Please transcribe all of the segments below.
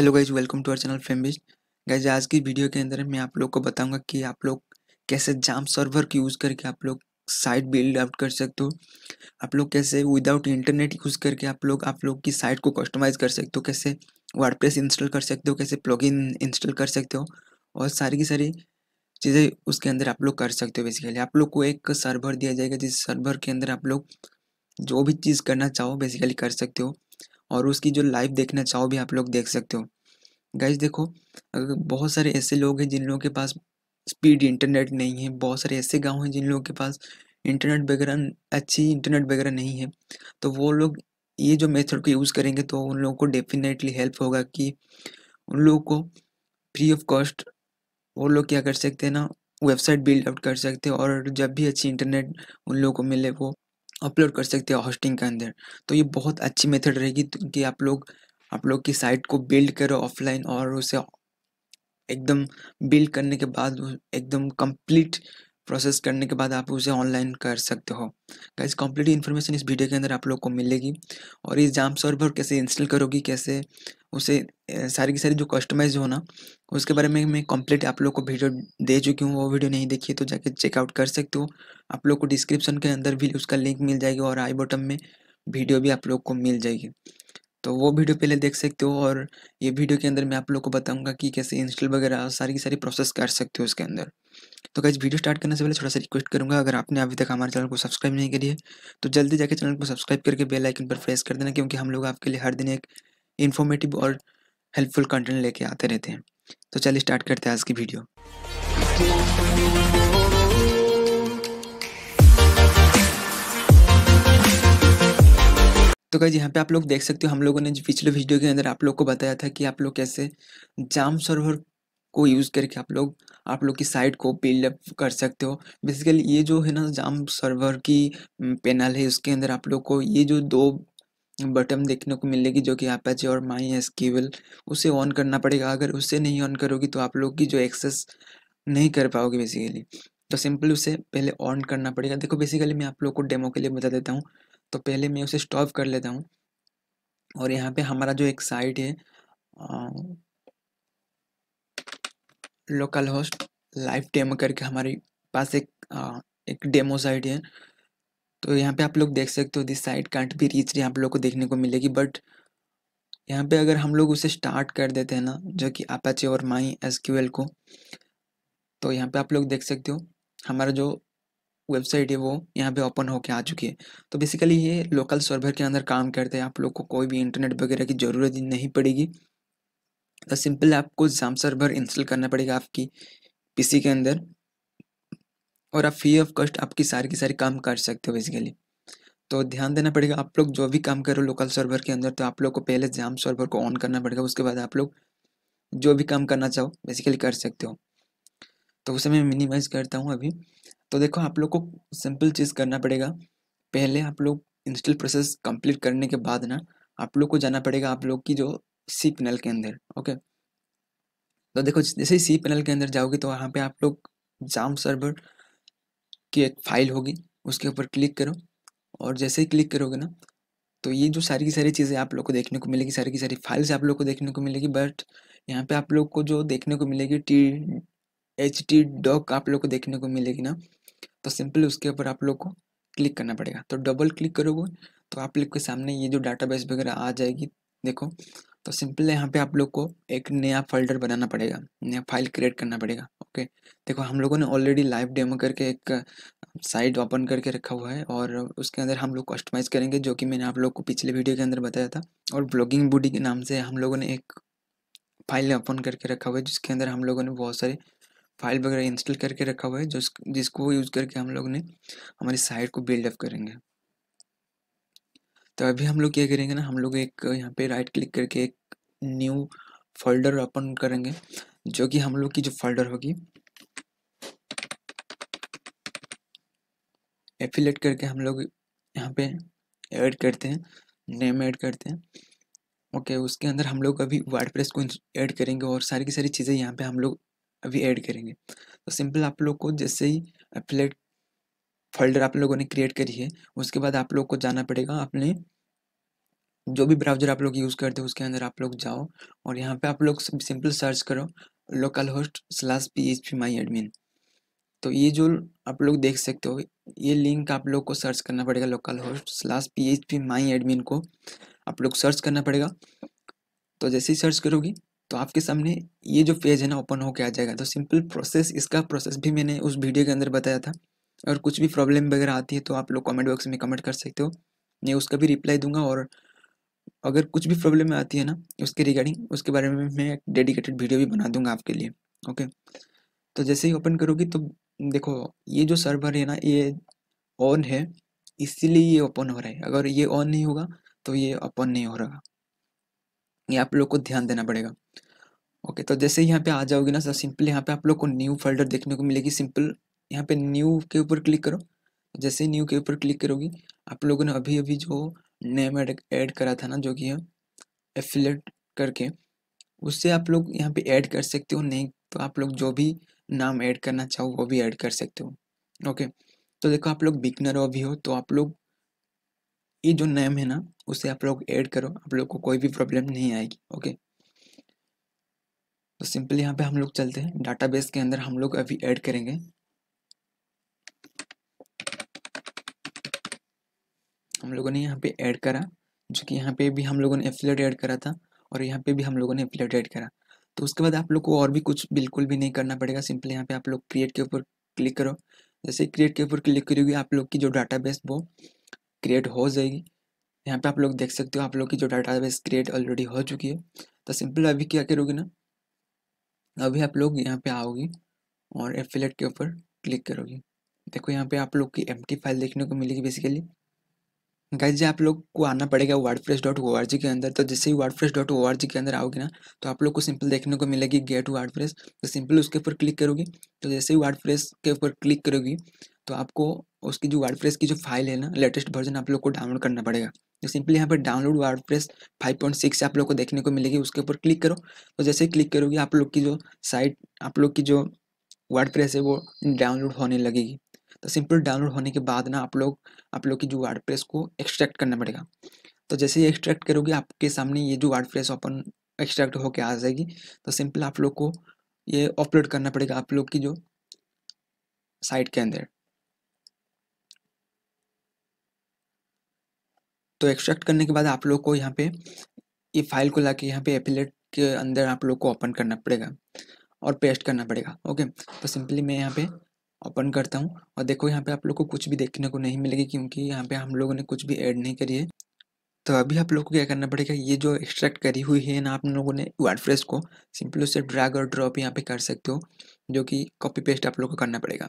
hello guys welcome to our channel फेमबिस्ट guys आज की वीडियो के अंदर मैं आप लोग को बताऊंगा कि आप लोग कैसे जाम सर्वर की यूज़ करके आप लोग साइट बिल्ड आउट कर सकते हो आप लोग कैसे विदाउट इंटरनेट यूज़ करके आप लोग आप लोग की साइट को कस्टमाइज़ कर सकते हो कैसे वर्डप्रेस इंस्टॉल कर सकते हो कैसे प्लॉग इंस्टॉल कर सकते हो और सारी की सारी चीज़ें उसके अंदर आप लोग कर सकते हो बेसिकली आप लोग को एक सर्वर दिया जाएगा जिस सर्वर के अंदर आप लोग जो भी चीज़ करना चाहो बेसिकली कर सकते हो और उसकी जो लाइव देखना चाहो भी आप लोग देख सकते हो गाइज देखो अगर बहुत सारे ऐसे लोग हैं जिन लोगों के पास स्पीड इंटरनेट नहीं है बहुत सारे ऐसे गांव हैं जिन लोगों के पास इंटरनेट वगैरह अच्छी इंटरनेट वगैरह नहीं है तो वो लोग ये जो मेथड को यूज़ करेंगे तो उन लोगों को डेफिनेटली हेल्प होगा कि उन लोगों को फ्री ऑफ कॉस्ट वो लोग क्या कर सकते हैं ना वेबसाइट बिल्ड आउट कर सकते हैं और जब भी अच्छी इंटरनेट उन लोगों को मिले वो अपलोड कर सकते हैं होस्टिंग के अंदर तो ये बहुत अच्छी मेथड रहेगी तो कि आप लोग आप लोग की साइट को बिल्ड करो ऑफलाइन और उसे एकदम बिल्ड करने के बाद एकदम कंप्लीट प्रोसेस करने के बाद आप उसे ऑनलाइन कर सकते हो गाइज कंप्लीट इन्फॉर्मेशन इस वीडियो के अंदर आप लोग को मिलेगी और इस जाम सर्वर कैसे इंस्टॉल करोगी कैसे उसे सारी की सारी जो कस्टमाइज हो ना उसके बारे में मैं कंप्लीट आप लोग को वीडियो दे चुकी हूँ वो वीडियो नहीं देखी तो जाके चेकआउट कर सकते हो आप लोग को डिस्क्रिप्शन के अंदर भी उसका लिंक मिल जाएगी और आई बॉटम में वीडियो भी आप लोग को मिल जाएगी तो वो वीडियो पहले देख सकते हो और ये वीडियो के अंदर मैं आप लोग को बताऊंगा कि कैसे इंस्टॉल वगैरह सारी की सारी प्रोसेस कर सकते हो उसके अंदर तो कैसे वीडियो स्टार्ट करने से पहले थोड़ा सा रिक्वेस्ट करूंगा अगर आपने अभी तक हमारे चैनल को सब्सक्राइब नहीं करिए तो जल्दी जाकर चैनल को सब्सक्राइब करके बेलाइकन पर प्रेस कर देना क्योंकि हम लोग आपके लिए हर दिन एक इन्फॉर्मेटिव और हेल्पफुल कंटेंट लेके आते रहते हैं तो चलिए स्टार्ट करते हैं आज की वीडियो तो कहीं यहाँ पे आप लोग देख सकते हो हम लोगों ने जो पिछले वीडियो के अंदर आप लोग को बताया था कि आप लोग कैसे जाम सर्वर को यूज़ करके आप लोग आप लोग की साइट को बिल्डअप कर सकते हो बेसिकली ये जो है ना जाम सर्वर की पैनल है उसके अंदर आप लोग को ये जो दो बटन देखने को मिलेगी जो कि एपाचे और माई एस केवल उसे ऑन करना पड़ेगा अगर उसे नहीं ऑन करोगी तो आप लोग की जो एक्सेस नहीं कर पाओगे बेसिकली तो सिंपल उसे पहले ऑन करना पड़ेगा देखो बेसिकली मैं आप लोग को डेमो के लिए बता देता हूँ तो पहले मैं उसे स्टॉप कर लेता हूँ और यहाँ पे हमारा जो एक साइट है लोकल होस्ट लाइव डेमो करके हमारे पास एक आ, एक डेमो साइट है तो यहाँ पे आप लोग देख सकते हो this site can't be reach आप लोग को देखने को मिलेगी बट यहाँ पे अगर हम लोग उसे स्टार्ट कर देते हैं ना जो कि आपाचे और माई एस को तो यहाँ पे आप लोग देख सकते हो हमारा जो वेबसाइट है वो यहाँ पे ओपन होके आ चुकी है तो बेसिकली ये लोकल सर्वर के अंदर काम करते हैं आप लोग को कोई भी इंटरनेट वगैरह की ज़रूरत नहीं पड़ेगी तो सिंपल आपको जाम सर्वर इंस्टॉल करना पड़ेगा आपकी पीसी के अंदर और आप फ्री ऑफ कॉस्ट आपकी सारी की सारी काम कर सकते हो बेसिकली तो ध्यान देना पड़ेगा आप लोग जो भी काम कर रहे हो लोकल सर्वर के अंदर तो आप लोग को पहले जाम सर्वर को ऑन करना पड़ेगा उसके बाद आप लोग जो भी काम करना चाहो बेसिकली कर सकते हो तो उसे मैं मिनिमाइज़ करता हूँ अभी तो देखो आप लोग को सिंपल चीज़ करना पड़ेगा पहले आप लोग इंस्टॉल प्रोसेस कंप्लीट करने के बाद ना आप लोग को जाना पड़ेगा आप लोग की जो सी पैनल के अंदर ओके तो देखो जैसे ही सी पैनल के अंदर जाओगे तो वहाँ पे आप लोग जाम सर्वर की एक फाइल होगी उसके ऊपर क्लिक करो और जैसे ही क्लिक करोगे ना तो ये जो सारी की सारी चीज़ें आप लोग को देखने को मिलेगी सारी की सारी फाइल्स आप लोग को देखने को मिलेगी बट यहाँ पे आप लोग को जो देखने को मिलेगी टी एच टी डॉक आप लोग को देखने को मिलेगी ना तो सिंपली उसके ऊपर आप लोग को क्लिक करना पड़ेगा तो डबल क्लिक करोगे तो आप लोग के सामने ये जो बेस वगैरह आ जाएगी देखो तो सिंपल यहाँ पे आप लोग को एक नया फोल्डर बनाना पड़ेगा नया फाइल क्रिएट करना पड़ेगा ओके देखो हम लोगों ने ऑलरेडी लाइव डेमो करके एक साइट ओपन करके रखा हुआ है और उसके अंदर हम लोग कस्टमाइज़ करेंगे जो कि मैंने आप लोग को पिछले वीडियो के अंदर बताया था और ब्लॉगिंग बूडी के नाम से हम लोगों ने एक फाइल ओपन करके रखा हुआ है जिसके अंदर हम लोगों ने बहुत सारे फाइल वगैरह इंस्टॉल करके रखा हुआ है जो जिसको यूज़ करके हम लोग ने हमारी साइट को बिल्डअप करेंगे तो अभी हम लोग क्या करेंगे ना हम लोग एक यहाँ पे राइट क्लिक करके एक न्यू फोल्डर ओपन करेंगे जो कि हम लोग की जो फोल्डर होगी एफिलेट करके हम लोग यहाँ पे ऐड करते हैं नेम ऐड करते हैं ओके okay, उसके अंदर हम लोग अभी वर्डप्रेस को ऐड करेंगे और सारी की सारी चीज़ें यहाँ पे हम लोग अभी ऐड करेंगे तो सिंपल आप लोग को जैसे ही एप्लेट फोल्डर आप लोगों ने क्रिएट करी है उसके बाद आप लोग को जाना पड़ेगा आपने जो भी ब्राउजर आप लोग यूज़ करते हो उसके अंदर आप लोग जाओ और यहाँ पे आप लोग सिंपल सर्च करो local host slash P H P my admin तो ये जो आप लोग देख सकते हो ये लिंक आप लोग को सर्च करना पड़ेगा local host slash P H P my admin को आप लोग सर्च करना पड़ेगा तो जैसे ही सर्च करोगी तो आपके सामने ये जो पेज है ना ओपन होकर आ जाएगा तो सिंपल प्रोसेस इसका प्रोसेस भी मैंने उस वीडियो के अंदर बताया था और कुछ भी प्रॉब्लम वगैरह आती है तो आप लोग कमेंट बॉक्स में कमेंट कर सकते हो मैं उसका भी रिप्लाई दूंगा और अगर कुछ भी प्रॉब्लम आती है ना उसके रिगार्डिंग उसके बारे में मैं एक डेडिकेटेड वीडियो भी बना दूंगा आपके लिए ओके तो जैसे ही ओपन करोगी तो देखो ये जो सर्वर है ना ये ऑन है इसीलिए ये ओपन हो रहा है अगर ये ऑन नहीं होगा तो ये ओपन नहीं हो रहा ये आप लोग को ध्यान देना पड़ेगा ओके तो जैसे यहाँ पे आ जाओगे ना सर सिंपल यहाँ पे आप लोग को न्यू फोल्डर देखने को मिलेगी सिंपल यहाँ पे न्यू के ऊपर क्लिक करो जैसे न्यू के ऊपर क्लिक करोगी आप लोगों ने अभी अभी जो नेम ऐड करा था ना जो कि है एफिलेट करके उससे आप लोग यहाँ पे ऐड कर सकते हो नहीं तो आप लोग जो भी नाम ऐड करना चाहो वो भी ऐड कर सकते हो ओके तो देखो आप लोग बिगनर हो अभी हो तो आप लोग ये जो नेम है ना उसे आप लोग ऐड करो आप लोग को कोई भी प्रॉब्लम नहीं आएगी ओके तो सिंपली यहाँ पे हम लोग चलते हैं डाटाबेस के अंदर हम लोग अभी ऐड करेंगे हम लोगों ने यहाँ पे ऐड करा जो कि यहाँ पे भी हम लोगों ने एफिलेट ऐड करा था और यहाँ पे भी हम लोगों ने एफिलेट ऐड करा तो उसके बाद आप लोग को और भी कुछ बिल्कुल भी नहीं करना पड़ेगा सिंपली यहाँ पे आप लोग क्रिएट के ऊपर क्लिक करो जैसे क्रिएट के ऊपर क्लिक करोगे आप लोग की जो बेस वो क्रिएट हो जाएगी यहाँ पे आप लोग देख सकते हो आप लोग की जो बेस क्रिएट ऑलरेडी हो चुकी है तो सिंपल अभी क्या करोगे ना अभी आप लोग यहाँ पे आओगे और एफिलेट के ऊपर क्लिक करोगे देखो यहाँ पे आप लोग की एम फाइल देखने को मिलेगी बेसिकली गाइज जी आप लोग को आना पड़ेगा word press dot O R G के अंदर तो जैसे ही word press dot O R G के अंदर आओगे ना तो आप लोग को सिंपल देखने को मिलेगी गेट वर्ड फ्रेस तो सिंपल उसके ऊपर क्लिक करोगी तो जैसे ही वर्ड फ्रेस के ऊपर क्लिक करोगी तो आपको उसकी जो वर्ड फ्रेस की जो फाइल है ना लेटेस्ट वर्जन आप लोग को डाउनलोड करना पड़ेगा तो सिंपली यहाँ पर download word press five point six आप लोग को देखने को मिलेगी उसके ऊपर क्लिक करो तो जैसे ही क्लिक करोगे आप लोग की जो साइट आप लोग की जो वर्ड प्रेस है वो डाउनलोड होने लगेगी तो सिंपल डाउनलोड होने के बाद ना आप लोग आप लोग की जो वार्ड को एक्सट्रैक्ट करना पड़ेगा तो जैसे ही एक्सट्रैक्ट करोगे आपके सामने ये जो वार्ड ओपन एक्सट्रैक्ट होकर आ जाएगी तो सिंपल आप लोग को ये अपलोड करना पड़ेगा आप लोग की जो साइट के अंदर तो एक्सट्रैक्ट करने के बाद आप लोग को यहाँ पे ये फाइल को लाके यहाँ पे एफिलेट के अंदर आप लोग को ओपन करना पड़ेगा और पेस्ट करना पड़ेगा ओके तो सिंपली मैं यहाँ पे ओपन करता हूँ और देखो यहाँ पे आप लोग को कुछ भी देखने को नहीं मिलेगी क्योंकि यहाँ पे हम लोगों ने कुछ भी ऐड नहीं करी है तो अभी आप लोग को क्या करना पड़ेगा ये जो एक्सट्रैक्ट करी हुई है ना आप लोगों ने वर्डफ्रेस को सिंपल उससे ड्रैग और ड्रॉप यहाँ पे कर सकते हो जो कि कॉपी पेस्ट आप लोग को करना पड़ेगा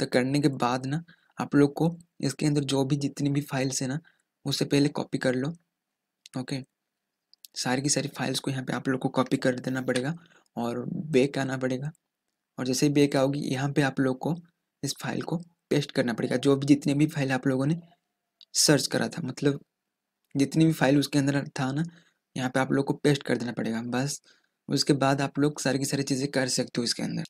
तो करने के बाद ना आप लोग को इसके अंदर जो भी जितनी भी फाइल्स है ना उससे पहले कॉपी कर लो ओके सारी की सारी फाइल्स को यहाँ पे आप लोग को कॉपी कर देना पड़ेगा और बेक आना पड़ेगा और जैसे ही बैक आओगी यहाँ पे आप लोग को इस फाइल को पेस्ट करना पड़ेगा जो भी जितने भी फाइल आप लोगों ने सर्च करा था मतलब जितनी भी फाइल उसके अंदर था ना यहाँ पे आप लोग को पेस्ट कर देना पड़ेगा बस उसके बाद आप लोग सारी की सारी चीज़ें कर सकते हो इसके अंदर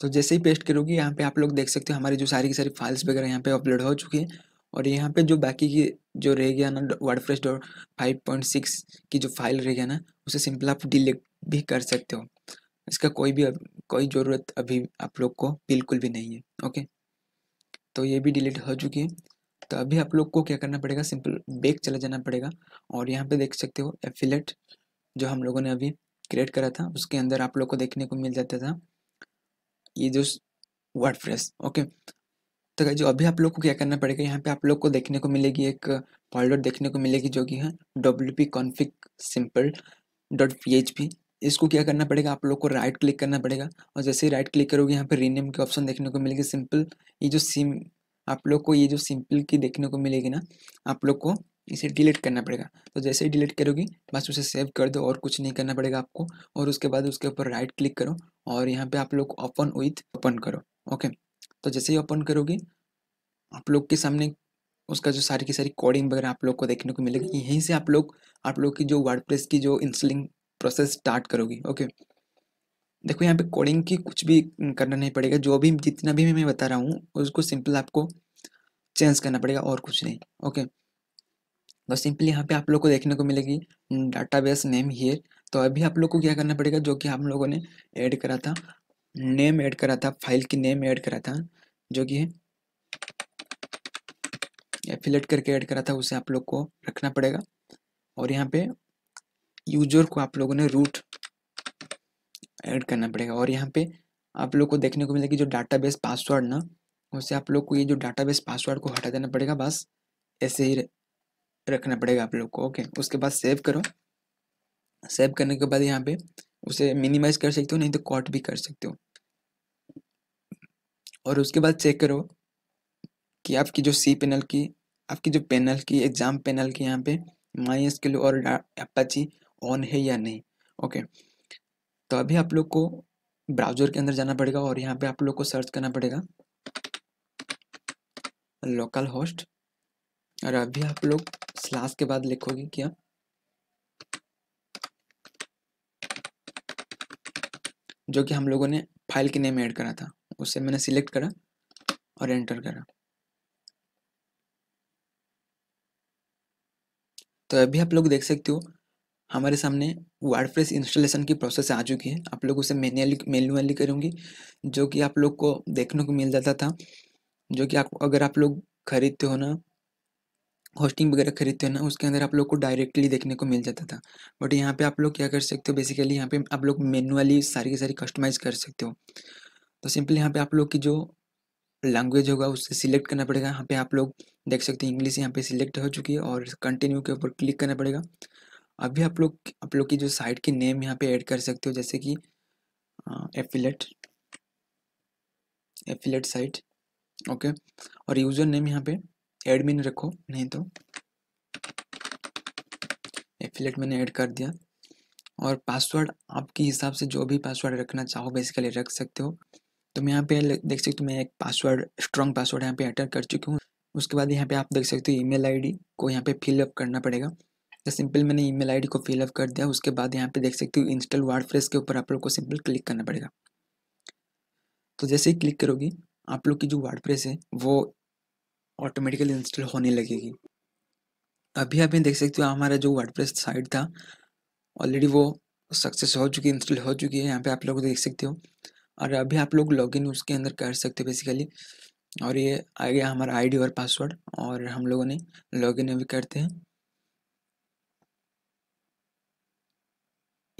तो जैसे ही पेस्ट करोगे यहाँ पे आप लोग देख सकते हो हमारी जो सारी की सारी फाइल्स वगैरह यहाँ पे अपलोड हो चुकी है और यहाँ पे जो बाकी की जो रह गया ना word press dot five point six की जो फाइल रह गया ना उसे सिंपल आप डिलीट भी कर सकते हो इसका कोई भी कोई ज़रूरत अभी आप लोग को बिल्कुल भी नहीं है ओके तो ये भी डिलीट हो चुकी है तो अभी आप लोग को क्या करना पड़ेगा सिंपल बैक चले जाना पड़ेगा और यहाँ पे देख सकते हो एफिलेट जो हम लोगों ने अभी क्रिएट करा था उसके अंदर आप लोग को देखने को मिल जाता था ये जो वर्ड ओके तो जो अभी आप लोग को क्या करना पड़ेगा यहाँ पे आप लोग को देखने को मिलेगी एक फॉल्डर देखने को मिलेगी जो कि है W P config simple dot P H P इसको क्या करना पड़ेगा आप लोग को राइट क्लिक करना पड़ेगा और जैसे ही राइट क्लिक करोगे यहाँ पर रीनेम के ऑप्शन देखने को मिलेगी सिंपल ये जो सिम आप लोग को ये जो सिंपल की देखने को मिलेगी ना आप लोग को इसे डिलीट करना पड़ेगा तो जैसे ही डिलीट करोगी बस उसे सेव कर दो और कुछ नहीं करना पड़ेगा आपको और उसके बाद उसके ऊपर राइट क्लिक करो और यहाँ पे आप लोग ओपन विथ ओपन करो ओके तो जैसे ही ओपन करोगे आप लोग के सामने उसका जो सारी की सारी कोडिंग वगैरह आप लोग को देखने को मिलेगी यहीं से आप लोग आप लोग की जो वर्ड की जो इंस्टॉलिंग प्रोसेस स्टार्ट करोगी ओके देखो यहाँ पे कोडिंग की कुछ भी करना नहीं पड़ेगा जो भी जितना भी मैं बता रहा हूँ उसको सिंपल आपको चेंज करना पड़ेगा और कुछ नहीं ओके तो सिंपली यहाँ पे आप लोग को देखने को मिलेगी डाटाबेस नेम हियर तो अभी आप लोग को क्या करना पड़ेगा जो कि हम लोगों ने ऐड करा था नेम ऐड करा था फाइल की नेम ऐड करा था जो कि एफिलेट करके ऐड करा था उसे आप लोग को रखना पड़ेगा और यहाँ पे यूजर को आप लोगों ने रूट ऐड करना पड़ेगा और यहाँ पे आप लोग को देखने को मिलेगा कि जो डाटाबेस पासवर्ड ना उसे आप लोग को ये जो डाटाबेस पासवर्ड को हटा देना पड़ेगा बस ऐसे ही रखना पड़ेगा आप लोग को ओके उसके बाद सेव करो सेव करने के बाद यहाँ पे उसे मिनिमाइज कर सकते हो नहीं तो कॉट भी कर सकते हो और उसके बाद चेक करो कि आपकी जो सी पैनल की आपकी जो पैनल की एग्ज़ाम पैनल की यहाँ पे माइनस के लिए और अपाची ऑन है या नहीं ओके तो अभी आप लोग को ब्राउजर के अंदर जाना पड़ेगा और यहाँ पे आप लोग को सर्च करना पड़ेगा लोकल होस्ट और अभी आप लोग स्लास के बाद लिखोगे क्या जो कि हम लोगों ने फाइल के नेम ऐड करा था उसे मैंने सिलेक्ट करा और एंटर करा तो अभी आप लोग देख सकते हो हमारे सामने फ्रेस इंस्टॉलेशन की प्रोसेस आ चुकी है आप लोग उसे मैनुअली मैनुअली करूँगी जो कि आप लोग को देखने को मिल जाता था जो कि आप अगर आप लोग खरीदते हो ना होस्टिंग वगैरह खरीदते हो ना उसके अंदर आप लोग को डायरेक्टली देखने को मिल जाता था बट यहाँ पे आप लोग क्या कर सकते हो बेसिकली यहाँ पे आप लोग मैनुअली सारी की सारी कस्टमाइज़ कर सकते हो तो सिंपली यहाँ पे आप लोग की जो लैंग्वेज होगा उससे सिलेक्ट करना पड़ेगा यहाँ पे आप लोग देख सकते हैं इंग्लिश यहाँ पे सिलेक्ट हो चुकी है और कंटिन्यू के ऊपर क्लिक करना पड़ेगा अभी आप लोग आप लोग की जो साइट की नेम यहाँ पे ऐड कर सकते हो जैसे कि एफिलेट एफिलेट साइट ओके और यूज़र नेम यहाँ पे एडमिन रखो नहीं तो एफिलेट मैंने ऐड कर दिया और पासवर्ड आपके हिसाब से जो भी पासवर्ड रखना चाहो बेसिकली रख सकते हो तो मैं यहाँ पे देख सकते हो मैं एक पासवर्ड स्ट्रॉन्ग पासवर्ड यहाँ पे एंटर कर चुकी हूँ उसके बाद यहाँ पे आप देख सकते हो ईमेल आईडी को यहाँ पे फिलअप करना पड़ेगा तो सिंपल मैंने ईमेल आईडी को फिलअप कर दिया उसके बाद यहाँ पे देख सकते हो इंस्टॉल वर्डप्रेस के ऊपर आप लोग को सिंपल क्लिक करना पड़ेगा तो जैसे ही क्लिक करोगे आप लोग की जो वर्डप्रेस है वो ऑटोमेटिकली इंस्टॉल होने लगेगी अभी आप देख सकते हो हमारा जो वर्डप्रेस साइट था ऑलरेडी वो सक्सेस हो चुकी है इंस्टॉल हो चुकी है यहाँ पे आप लोग देख सकते हो और अभी आप लोग लॉगिन उसके अंदर कर सकते हो बेसिकली और ये आ गया हमारा आईडी और पासवर्ड और हम लोगों ने लॉगिन अभी करते हैं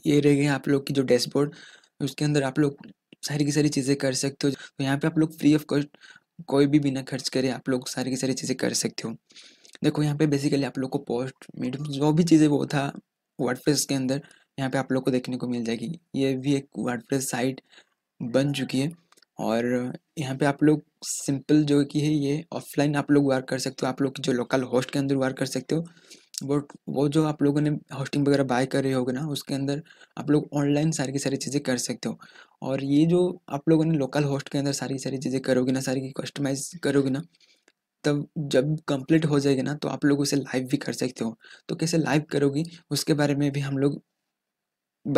ये रह गए आप लोग की जो डैशबोर्ड उसके अंदर आप लोग सारी की सारी चीज़ें कर सकते हो तो यहाँ पे आप लोग फ्री ऑफ कॉस्ट कोई भी बिना खर्च करे आप लोग सारी की सारी चीज़ें कर सकते हो देखो यहाँ पे बेसिकली आप लोग को पोस्ट मीडियम जो भी चीज़ें वो था वर्ड के अंदर यहाँ पे आप लोग को देखने को मिल जाएगी ये भी एक वर्ड साइट बन चुकी है और यहाँ पे आप लोग सिंपल जो कि है ये ऑफलाइन आप लोग वर्क कर सकते हो आप लोग जो लोकल होस्ट के अंदर वर्क कर सकते हो वो वो जो आप लोगों ने होस्टिंग वगैरह बाय कर रहे होगे ना उसके अंदर आप लोग ऑनलाइन सारी की सारी चीज़ें कर सकते हो और ये जो आप लोगों ने लोकल होस्ट के अंदर सारी सारी चीज़ें करोगे ना सारी की कस्टमाइज करोगे ना तब जब कंप्लीट हो जाएगी ना तो आप लोग उसे लाइव भी कर सकते हो तो कैसे लाइव करोगी उसके बारे में भी हम लोग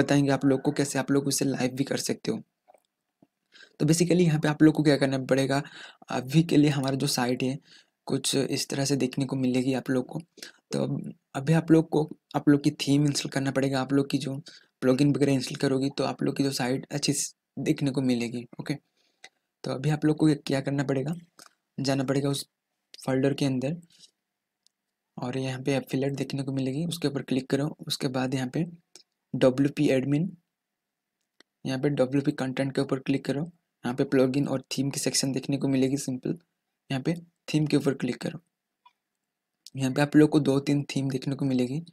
बताएंगे आप लोग को कैसे आप लोग उसे लाइव भी कर सकते हो तो बेसिकली यहाँ पे आप लोग को क्या करना पड़ेगा अभी के लिए हमारा जो साइट है कुछ इस तरह से देखने को मिलेगी आप लोग को तो अभी आप लोग को आप लोग की थीम इंस्टॉल करना पड़ेगा आप लोग की जो प्लगइन वगैरह इंस्टॉल करोगी तो आप लोग की जो साइट अच्छी देखने को मिलेगी ओके तो अभी आप लोग को क्या करना पड़ेगा जाना पड़ेगा उस फोल्डर के अंदर और यहाँ पे एफिलेट देखने को मिलेगी उसके ऊपर क्लिक करो उसके बाद यहाँ पे डब्ल्यू पी एडमिन यहाँ पे डब्ल्यू पी कंटेंट के ऊपर क्लिक करो यहाँ पे प्लगइन और थीम की सेक्शन देखने को मिलेगी सिंपल यहाँ पे थीम के ऊपर क्लिक करो यहाँ पे आप लोग को दो तीन थीम देखने को मिलेगी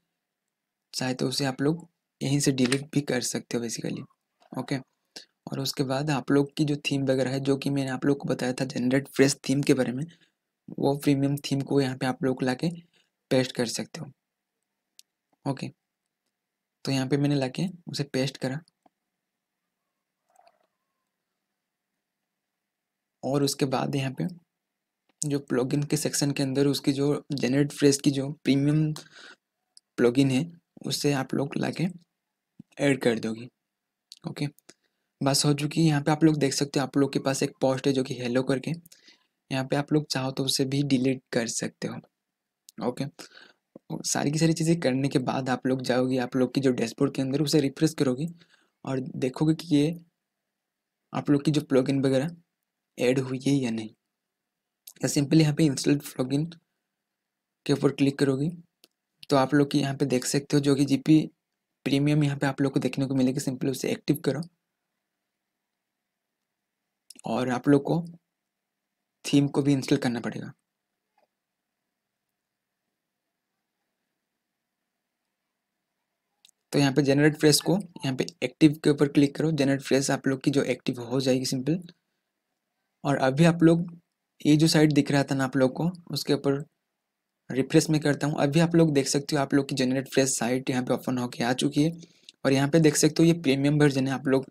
चाहे तो उसे आप लोग यहीं से डिलीट भी कर सकते हो बेसिकली ओके और उसके बाद आप लोग की जो थीम वगैरह है जो कि मैंने आप लोग को बताया था जनरेट फ्रेश थीम के बारे में वो प्रीमियम थीम को यहाँ पे आप लोग ला के पेस्ट कर सकते हो ओके तो यहाँ पे मैंने ला के उसे पेस्ट करा और उसके बाद यहाँ पे जो प्लॉगिन के सेक्शन के अंदर उसकी जो जेनरेट फ्रेस की जो प्रीमियम प्लॉगिन है उससे आप लोग ला के ऐड कर दोगे ओके बस हो चुकी है यहाँ पे आप लोग देख सकते हो आप लोग के पास एक पोस्ट है जो कि हेलो करके यहाँ पे आप लोग चाहो तो उसे भी डिलीट कर सकते हो ओके सारी की सारी चीज़ें करने के बाद आप लोग जाओगे आप लोग की जो डैशबोर्ड के अंदर उसे रिफ्रेश करोगे और देखोगे कि ये आप लोग की जो प्लॉगिन वगैरह ऐड हुई है या नहीं या सिंपली यहाँ पे इंस्टॉल प्लगइन के ऊपर क्लिक करोगे तो आप लोग की यहाँ पे देख सकते हो जो कि जीपी प्रीमियम यहाँ पे आप लोग को देखने को मिलेगी सिंपली उसे एक्टिव करो और आप लोग को थीम को भी इंस्टॉल करना पड़ेगा तो यहाँ पे जनरेट फ्रेस को यहाँ पे एक्टिव के ऊपर क्लिक करो जनरेट फ्रेस आप लोग की जो एक्टिव हो जाएगी सिंपल और अभी आप लोग ये जो साइड दिख रहा था ना आप लोग को उसके ऊपर रिफ्रेश में करता हूँ अभी आप लोग देख सकते हो आप लोग की जनरेट फ्रेश साइट यहाँ पे ओपन होके आ चुकी है और यहाँ पे देख सकते हो ये प्रीमियम वर्जन है आप लोग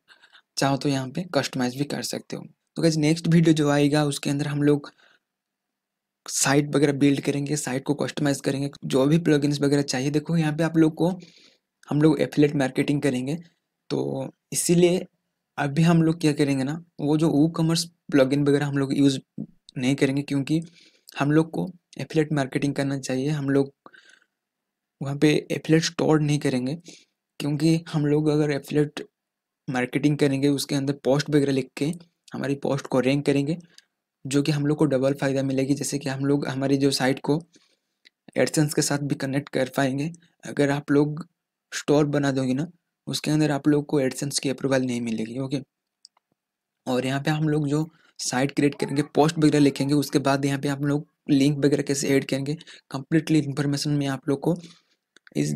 चाहो तो यहाँ पे कस्टमाइज भी कर सकते हो तो कैसे नेक्स्ट वीडियो जो आएगा उसके अंदर हम लोग साइट वगैरह बिल्ड करेंगे साइट को कस्टमाइज करेंगे जो भी प्लगइन्स वगैरह चाहिए देखो यहाँ पे आप लोग को हम लोग एफिलेट मार्केटिंग करेंगे तो इसीलिए अभी हम लोग क्या करेंगे ना वो जो ई कॉमर्स प्लगइन वगैरह हम लोग यूज़ नहीं करेंगे क्योंकि हम लोग को एफिलेट मार्केटिंग करना चाहिए हम लोग वहाँ पे एफिलेट स्टोर नहीं करेंगे क्योंकि हम लोग अगर एफिलेट मार्केटिंग करेंगे उसके अंदर पोस्ट वगैरह लिख के हमारी पोस्ट को रैंक करेंगे जो कि हम लोग को डबल फ़ायदा मिलेगी जैसे कि हम लोग हमारी जो साइट को एडसेंस के साथ भी कनेक्ट कर पाएंगे अगर आप लोग स्टोर बना दोगे ना उसके अंदर आप लोग को एडसेंस की अप्रूवल नहीं मिलेगी ओके और यहाँ पे हम लोग जो साइट क्रिएट करेंगे पोस्ट वगैरह लिखेंगे उसके बाद यहाँ पे आप लोग लिंक वगैरह कैसे ऐड करेंगे कंप्लीटली इन्फॉर्मेशन में आप लोग को इस